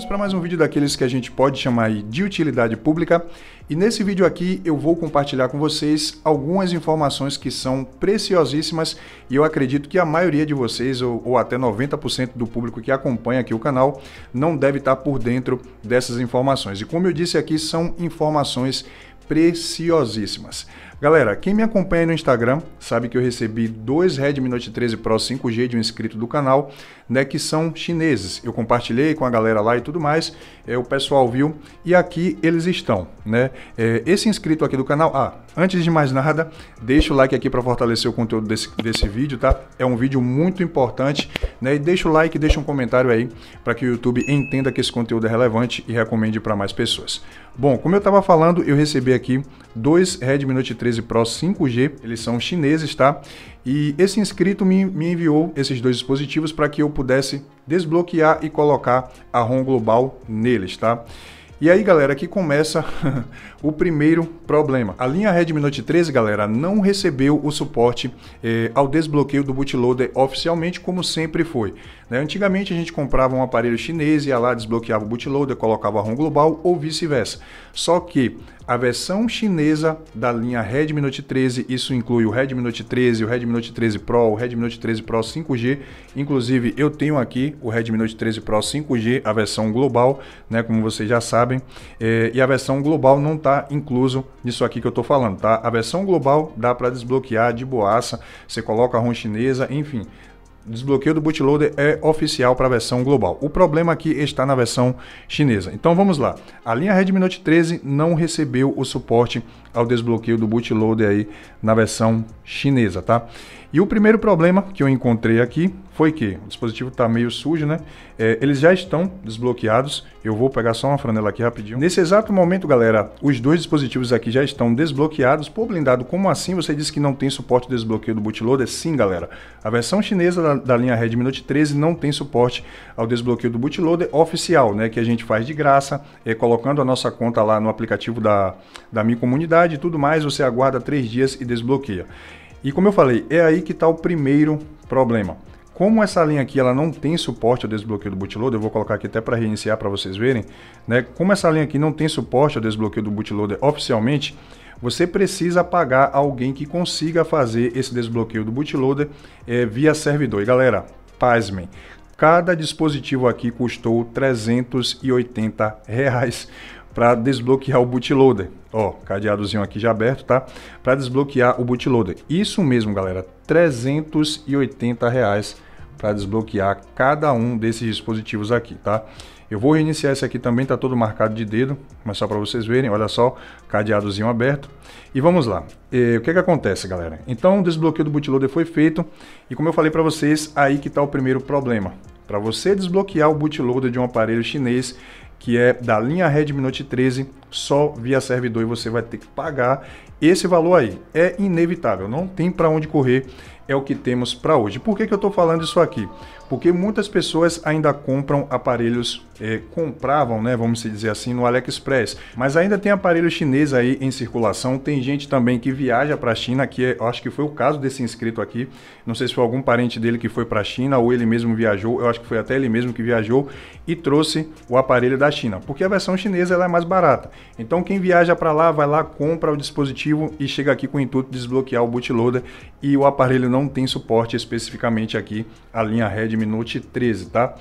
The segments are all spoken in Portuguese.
Vamos para mais um vídeo daqueles que a gente pode chamar de utilidade pública. E nesse vídeo aqui eu vou compartilhar com vocês algumas informações que são preciosíssimas e eu acredito que a maioria de vocês, ou, ou até 90% do público que acompanha aqui o canal, não deve estar tá por dentro dessas informações. E como eu disse aqui, são informações preciosíssimas. Galera, quem me acompanha no Instagram sabe que eu recebi dois Redmi Note 13 Pro 5G de um inscrito do canal, né, que são chineses. Eu compartilhei com a galera lá e tudo mais, é, o pessoal viu e aqui eles estão, né? É, esse inscrito aqui do canal, ah, antes de mais nada, deixa o like aqui para fortalecer o conteúdo desse, desse vídeo, tá? É um vídeo muito importante, né? E deixa o like, deixa um comentário aí para que o YouTube entenda que esse conteúdo é relevante e recomende para mais pessoas. Bom, como eu estava falando, eu recebi aqui dois Redmi Note 13 13 Pro 5G, eles são chineses, tá? E esse inscrito me, me enviou esses dois dispositivos para que eu pudesse desbloquear e colocar a ROM global neles, tá? E aí, galera, aqui começa o primeiro problema. A linha Redmi Note 13, galera, não recebeu o suporte eh, ao desbloqueio do bootloader oficialmente, como sempre foi. Né? Antigamente, a gente comprava um aparelho chinês, ia lá, desbloqueava o bootloader, colocava a ROM global ou vice-versa. Só que a versão chinesa da linha Redmi Note 13, isso inclui o Redmi Note 13, o Redmi Note 13 Pro, o Redmi Note 13 Pro 5G, inclusive eu tenho aqui o Redmi Note 13 Pro 5G, a versão global, né, como vocês já sabem, é, e a versão global não está incluso nisso aqui que eu estou falando, tá? A versão global dá para desbloquear de boaça, você coloca a ROM chinesa, enfim, desbloqueio do bootloader é oficial para a versão global. O problema aqui está na versão chinesa. Então vamos lá. A linha Redmi Note 13 não recebeu o suporte ao desbloqueio do bootloader aí na versão chinesa, tá? E o primeiro problema que eu encontrei aqui foi que o dispositivo está meio sujo, né? É, eles já estão desbloqueados. Eu vou pegar só uma franela aqui rapidinho. Nesse exato momento, galera, os dois dispositivos aqui já estão desbloqueados. Pô, blindado, como assim você disse que não tem suporte de desbloqueio do bootloader? Sim, galera. A versão chinesa da, da linha Redmi Note 13 não tem suporte ao desbloqueio do bootloader oficial, né? Que a gente faz de graça, é, colocando a nossa conta lá no aplicativo da, da minha comunidade e tudo mais. Você aguarda três dias e desbloqueia. E como eu falei, é aí que está o primeiro problema. Como essa linha aqui ela não tem suporte ao desbloqueio do bootloader, eu vou colocar aqui até para reiniciar para vocês verem, né? Como essa linha aqui não tem suporte ao desbloqueio do bootloader oficialmente, você precisa pagar alguém que consiga fazer esse desbloqueio do bootloader é, via servidor. E galera, pasmem, cada dispositivo aqui custou 380 reais para desbloquear o bootloader. Ó, cadeadozinho aqui já aberto, tá? Para desbloquear o bootloader. Isso mesmo, galera, 380 reais para desbloquear cada um desses dispositivos aqui, tá? Eu vou reiniciar esse aqui também, tá todo marcado de dedo, mas só para vocês verem, olha só, cadeadozinho aberto. E vamos lá, e, é, o que que acontece, galera? Então, o desbloqueio do bootloader foi feito, e como eu falei para vocês, aí que está o primeiro problema. Para você desbloquear o bootloader de um aparelho chinês, que é da linha Red Note 13, só via servidor e você vai ter que pagar esse valor aí. É inevitável, não tem para onde correr é o que temos para hoje. Por que, que eu estou falando isso aqui? Porque muitas pessoas ainda compram aparelhos, é, compravam, né, vamos dizer assim, no AliExpress, mas ainda tem aparelho chinês aí em circulação. Tem gente também que viaja para a China, que é, acho que foi o caso desse inscrito aqui. Não sei se foi algum parente dele que foi para a China ou ele mesmo viajou. Eu acho que foi até ele mesmo que viajou e trouxe o aparelho da China, porque a versão chinesa ela é mais barata. Então quem viaja para lá vai lá compra o dispositivo e chega aqui com o intuito de desbloquear o bootloader e o aparelho não não tem suporte especificamente aqui a linha Redmi Note 13, tá?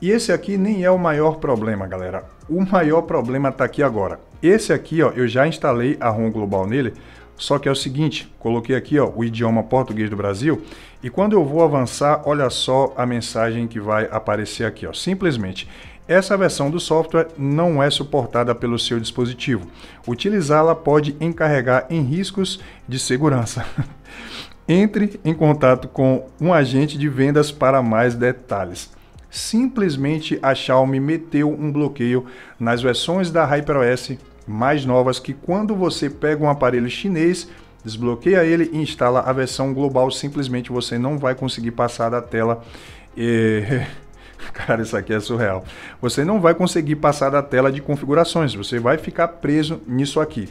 E esse aqui nem é o maior problema, galera. O maior problema está aqui agora. Esse aqui, ó, eu já instalei a ROM global nele, só que é o seguinte, coloquei aqui ó, o idioma português do Brasil e quando eu vou avançar, olha só a mensagem que vai aparecer aqui, ó, simplesmente. Essa versão do software não é suportada pelo seu dispositivo. Utilizá-la pode encarregar em riscos de segurança. Entre em contato com um agente de vendas para mais detalhes. Simplesmente a Xiaomi meteu um bloqueio nas versões da HyperOS mais novas que quando você pega um aparelho chinês, desbloqueia ele e instala a versão global, simplesmente você não vai conseguir passar da tela. E... Cara, isso aqui é surreal. Você não vai conseguir passar da tela de configurações, você vai ficar preso nisso aqui.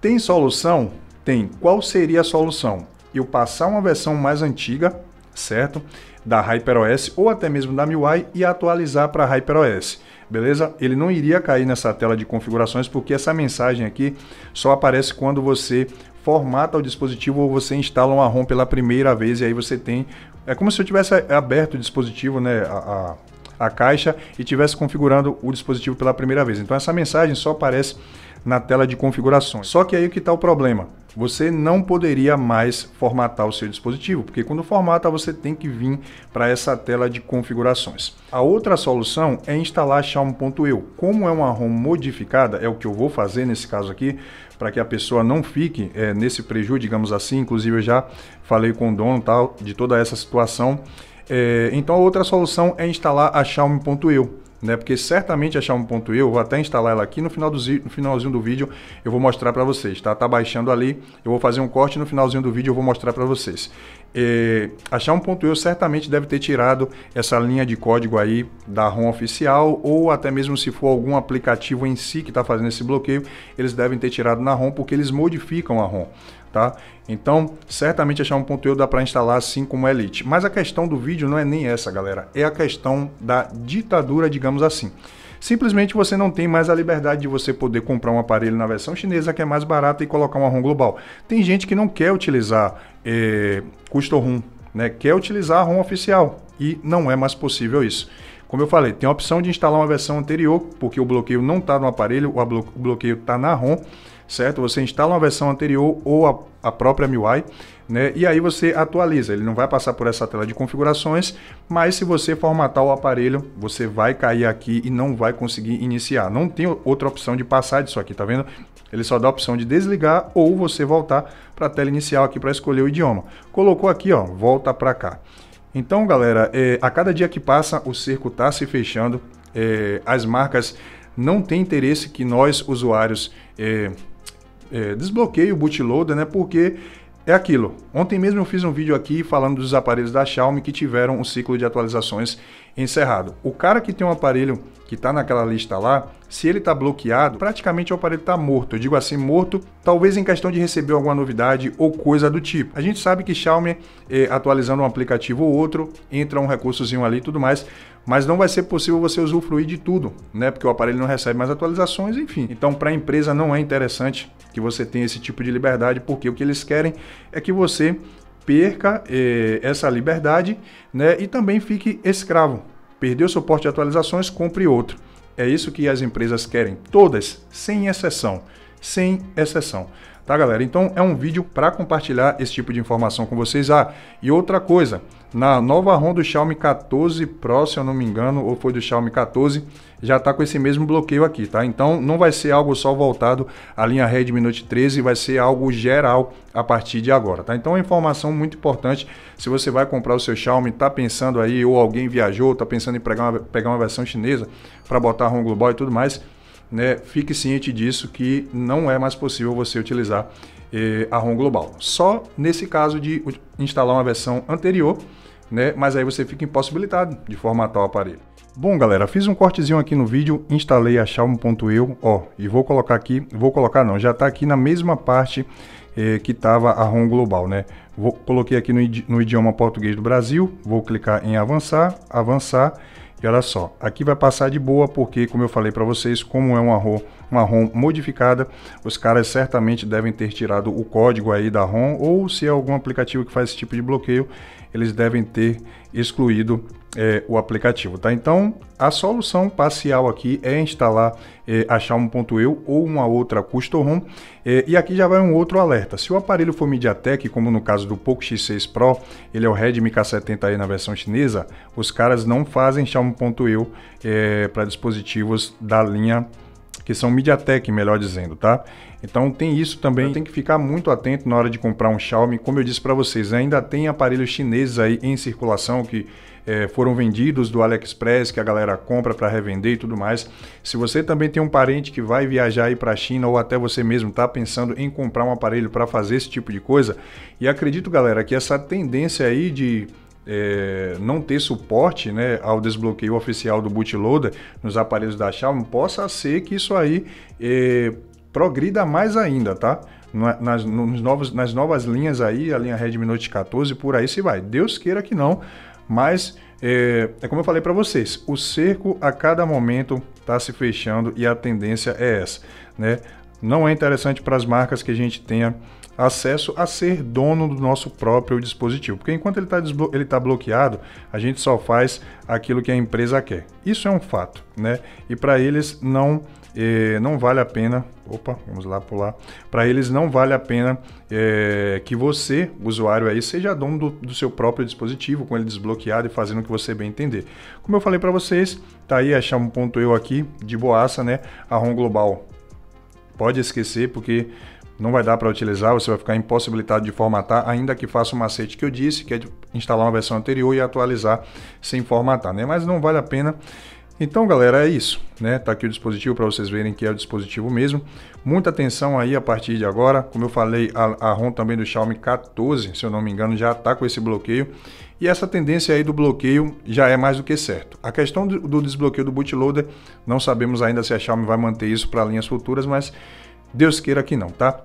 Tem solução? Tem. Qual seria a solução? eu passar uma versão mais antiga, certo? Da HyperOS ou até mesmo da MIUI e atualizar para HyperOS, beleza? Ele não iria cair nessa tela de configurações porque essa mensagem aqui só aparece quando você formata o dispositivo ou você instala uma ROM pela primeira vez e aí você tem... É como se eu tivesse aberto o dispositivo, né? A, a, a caixa e tivesse configurando o dispositivo pela primeira vez. Então essa mensagem só aparece na tela de configurações. Só que aí que está o problema você não poderia mais formatar o seu dispositivo, porque quando formata você tem que vir para essa tela de configurações. A outra solução é instalar Xiaomi.eu. Como é uma ROM modificada, é o que eu vou fazer nesse caso aqui, para que a pessoa não fique é, nesse prejuízo, digamos assim. Inclusive eu já falei com o dono tal de toda essa situação. É, então a outra solução é instalar a Xiaomi.eu né? Porque certamente achar um ponto eu, vou até instalar ela aqui no, final do, no finalzinho do vídeo, eu vou mostrar para vocês, tá? Tá baixando ali, eu vou fazer um corte no finalzinho do vídeo, eu vou mostrar para vocês. É, achar um ponto eu certamente deve ter tirado essa linha de código aí da ROM oficial ou até mesmo se for algum aplicativo em si que está fazendo esse bloqueio, eles devem ter tirado na ROM porque eles modificam a ROM tá? Então, certamente achar um ponto eu dá para instalar assim como Elite. Mas a questão do vídeo não é nem essa, galera. É a questão da ditadura, digamos assim. Simplesmente você não tem mais a liberdade de você poder comprar um aparelho na versão chinesa que é mais barata e colocar uma ROM global. Tem gente que não quer utilizar é, custom ROM, né? quer utilizar a ROM oficial e não é mais possível isso. Como eu falei, tem a opção de instalar uma versão anterior, porque o bloqueio não está no aparelho, o bloqueio está na ROM, certo? Você instala uma versão anterior ou a, a própria MIUI, né? E aí você atualiza. Ele não vai passar por essa tela de configurações, mas se você formatar o aparelho, você vai cair aqui e não vai conseguir iniciar. Não tem outra opção de passar disso aqui, tá vendo? Ele só dá a opção de desligar ou você voltar para a tela inicial aqui para escolher o idioma. Colocou aqui, ó, volta para cá. Então, galera, é, a cada dia que passa, o cerco está se fechando. É, as marcas não têm interesse que nós, usuários, é, é desbloqueie o bootloader, né? Porque é aquilo. Ontem mesmo eu fiz um vídeo aqui falando dos aparelhos da Xiaomi que tiveram um ciclo de atualizações encerrado. O cara que tem um aparelho que está naquela lista lá, se ele está bloqueado, praticamente o aparelho está morto. Eu digo assim, morto, talvez em questão de receber alguma novidade ou coisa do tipo. A gente sabe que Xiaomi, eh, atualizando um aplicativo ou outro, entra um recursozinho ali e tudo mais, mas não vai ser possível você usufruir de tudo, né? Porque o aparelho não recebe mais atualizações, enfim. Então, para a empresa não é interessante que você tenha esse tipo de liberdade, porque o que eles querem é que você perca eh, essa liberdade né, e também fique escravo. Perdeu o suporte de atualizações, compre outro. É isso que as empresas querem, todas, sem exceção. Sem exceção tá, galera? Então é um vídeo para compartilhar esse tipo de informação com vocês. Ah, e outra coisa, na nova ROM do Xiaomi 14 Pro, se eu não me engano, ou foi do Xiaomi 14, já está com esse mesmo bloqueio aqui, tá? Então não vai ser algo só voltado à linha Redmi Note 13, vai ser algo geral a partir de agora, tá? Então é uma informação muito importante, se você vai comprar o seu Xiaomi, tá pensando aí, ou alguém viajou, tá pensando em pegar uma, pegar uma versão chinesa para botar ROM global e tudo mais, né, fique ciente disso que não é mais possível você utilizar eh, a ROM global. Só nesse caso de instalar uma versão anterior, né, mas aí você fica impossibilitado de formatar o aparelho. Bom, galera, fiz um cortezinho aqui no vídeo, instalei a Xiaomi.eu, ó, e vou colocar aqui, vou colocar não, já está aqui na mesma parte eh, que estava a ROM global, né? Vou, coloquei aqui no, no idioma português do Brasil, vou clicar em avançar, avançar, e olha só, aqui vai passar de boa porque, como eu falei para vocês, como é uma ROM, uma ROM modificada, os caras certamente devem ter tirado o código aí da ROM ou se é algum aplicativo que faz esse tipo de bloqueio, eles devem ter excluído é, o aplicativo, tá? Então, a solução parcial aqui é instalar é, a Xiaomi.eu ou uma outra Custom ROM. É, e aqui já vai um outro alerta. Se o aparelho for MediaTek, como no caso do Poco X6 Pro, ele é o Redmi K70e na versão chinesa, os caras não fazem Xiaomi.eu é, para dispositivos da linha que são MediaTek, melhor dizendo, tá? Então tem isso também. Tem que ficar muito atento na hora de comprar um Xiaomi. Como eu disse para vocês, ainda tem aparelhos chineses aí em circulação que é, foram vendidos do AliExpress, que a galera compra para revender e tudo mais. Se você também tem um parente que vai viajar aí para a China ou até você mesmo está pensando em comprar um aparelho para fazer esse tipo de coisa, e acredito, galera, que essa tendência aí de é, não ter suporte né, ao desbloqueio oficial do bootloader nos aparelhos da Xiaomi, possa ser que isso aí é, progrida mais ainda, tá? É, nas, nos novos, nas novas linhas aí, a linha Redmi Note 14, por aí se vai. Deus queira que não, mas é, é como eu falei para vocês, o cerco a cada momento está se fechando e a tendência é essa, né? Não é interessante para as marcas que a gente tenha acesso a ser dono do nosso próprio dispositivo. Porque enquanto ele está ele tá bloqueado, a gente só faz aquilo que a empresa quer. Isso é um fato, né? E para eles não não vale a pena. Opa, vamos lá pular. Para eles não vale a pena é, que você, usuário aí, seja dono do, do, seu próprio dispositivo, com ele desbloqueado e fazendo o que você bem entender. Como eu falei para vocês, tá aí achar um ponto eu aqui de boaça, né? A ROM global. Pode esquecer porque não vai dar para utilizar, você vai ficar impossibilitado de formatar, ainda que faça o macete que eu disse, que é de instalar uma versão anterior e atualizar sem formatar, né? Mas não vale a pena então, galera, é isso. Né? Tá aqui o dispositivo para vocês verem que é o dispositivo mesmo. Muita atenção aí a partir de agora. Como eu falei, a, a ROM também do Xiaomi 14, se eu não me engano, já está com esse bloqueio. E essa tendência aí do bloqueio já é mais do que certo. A questão do, do desbloqueio do bootloader, não sabemos ainda se a Xiaomi vai manter isso para linhas futuras, mas Deus queira que não, tá?